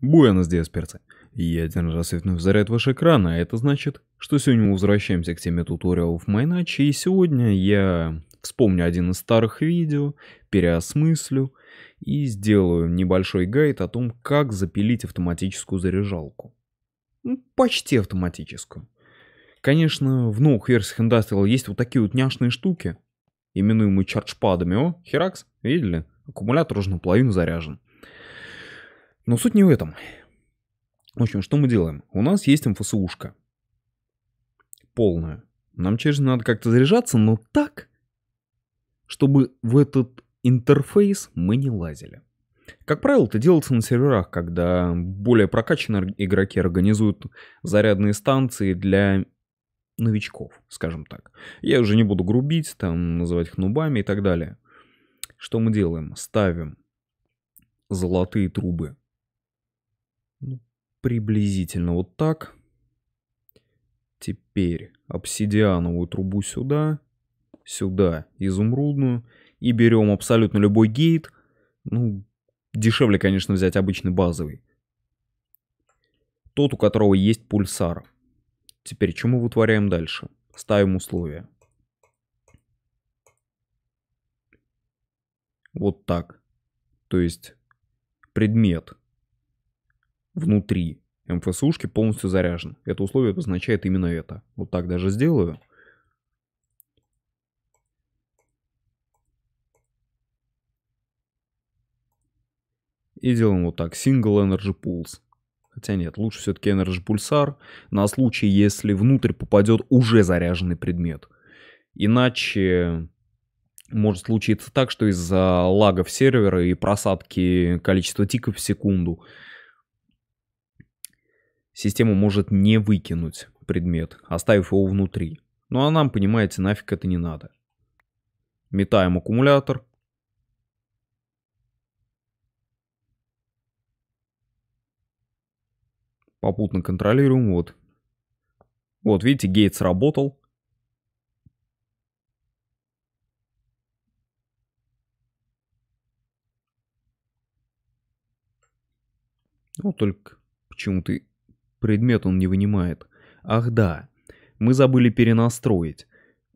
Буэнос, Диасперцы. Я один раз верну заряд ваш экран, а это значит, что сегодня мы возвращаемся к теме туториалов Майначи, и сегодня я вспомню один из старых видео, переосмыслю и сделаю небольшой гайд о том, как запилить автоматическую заряжалку. Ну, почти автоматическую. Конечно, в новых версиях Industrial есть вот такие вот няшные штуки, именуемые чарджпадами. О, Херакс, видели? Аккумулятор уже наполовину заряжен. Но суть не в этом. В общем, что мы делаем? У нас есть МФСУшка. Полная. Нам, через надо как-то заряжаться, но так, чтобы в этот интерфейс мы не лазили. Как правило, это делается на серверах, когда более прокачанные игроки организуют зарядные станции для новичков, скажем так. Я уже не буду грубить, там называть их нубами и так далее. Что мы делаем? Ставим золотые трубы ну, приблизительно вот так. Теперь обсидиановую трубу сюда, сюда изумрудную. И берем абсолютно любой гейт. Ну, дешевле, конечно, взять обычный базовый. Тот, у которого есть пульсар. Теперь, что мы вытворяем дальше? Ставим условия. Вот так. То есть предмет – внутри МФСУшки полностью заряжен. Это условие обозначает именно это. Вот так даже сделаю. И делаем вот так. Single Energy Pulse. Хотя нет, лучше все-таки Energy Pulsar на случай, если внутрь попадет уже заряженный предмет. Иначе может случиться так, что из-за лагов сервера и просадки количества тиков в секунду Система может не выкинуть предмет, оставив его внутри. Ну а нам, понимаете, нафиг это не надо. Метаем аккумулятор. Попутно контролируем, вот. Вот, видите, гейт сработал. Вот ну, только почему-то Предмет он не вынимает. Ах да, мы забыли перенастроить.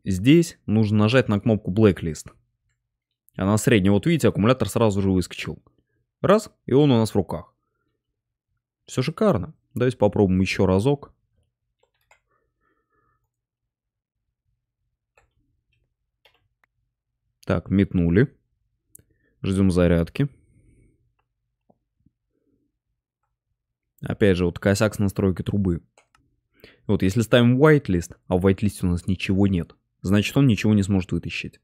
Здесь нужно нажать на кнопку Blacklist. Она средняя, вот видите, аккумулятор сразу же выскочил. Раз, и он у нас в руках. Все шикарно. Давайте попробуем еще разок. Так, метнули. Ждем зарядки. Опять же, вот такая с настройки трубы. Вот если ставим whitelist, а в whitelist у нас ничего нет, значит он ничего не сможет вытащить.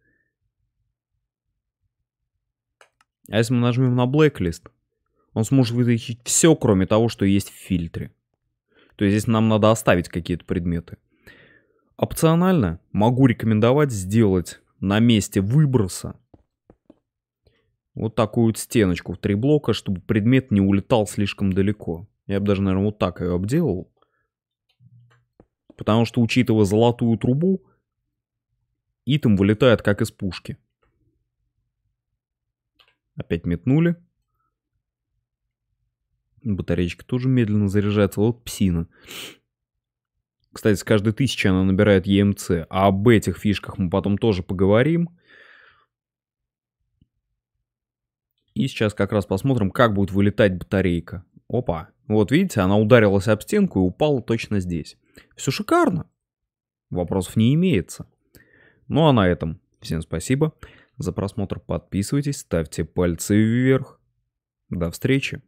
А если мы нажмем на blacklist, он сможет вытащить все, кроме того, что есть в фильтре. То есть здесь нам надо оставить какие-то предметы. Опционально могу рекомендовать сделать на месте выброса вот такую вот стеночку в три блока, чтобы предмет не улетал слишком далеко. Я бы даже, наверное, вот так ее обделал. Потому что, учитывая золотую трубу, итам вылетает как из пушки. Опять метнули. Батареечка тоже медленно заряжается. Вот псина. Кстати, с каждой тысячи она набирает ЕМЦ. А об этих фишках мы потом тоже поговорим. И сейчас как раз посмотрим, как будет вылетать батарейка. Опа. Вот видите, она ударилась об стенку и упала точно здесь. Все шикарно. Вопросов не имеется. Ну а на этом всем спасибо за просмотр. Подписывайтесь, ставьте пальцы вверх. До встречи.